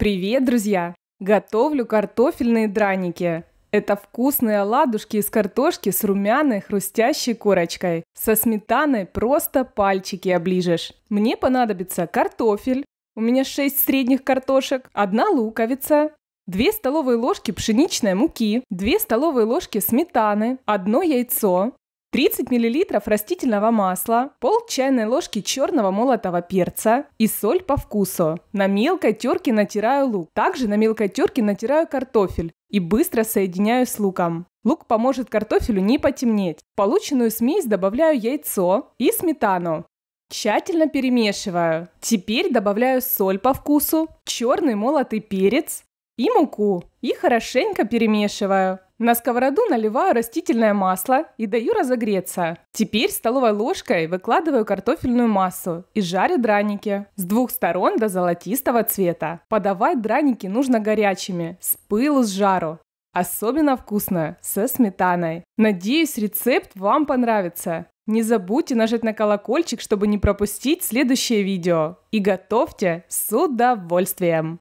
Привет, друзья! Готовлю картофельные драники. Это вкусные оладушки из картошки с румяной хрустящей корочкой. Со сметаной просто пальчики оближешь. Мне понадобится картофель. У меня 6 средних картошек, одна луковица, 2 столовые ложки пшеничной муки, 2 столовые ложки сметаны, 1 яйцо, 30 мл растительного масла, пол чайной ложки черного молотого перца и соль по вкусу. На мелкой терке натираю лук. Также на мелкой терке натираю картофель и быстро соединяю с луком. Лук поможет картофелю не потемнеть. В полученную смесь добавляю яйцо и сметану. Тщательно перемешиваю. Теперь добавляю соль по вкусу, черный молотый перец и муку и хорошенько перемешиваю. На сковороду наливаю растительное масло и даю разогреться. Теперь столовой ложкой выкладываю картофельную массу и жарю драники с двух сторон до золотистого цвета. Подавать драники нужно горячими, с пылу с жару. Особенно вкусно, со сметаной. Надеюсь, рецепт вам понравится. Не забудьте нажать на колокольчик, чтобы не пропустить следующее видео. И готовьте с удовольствием!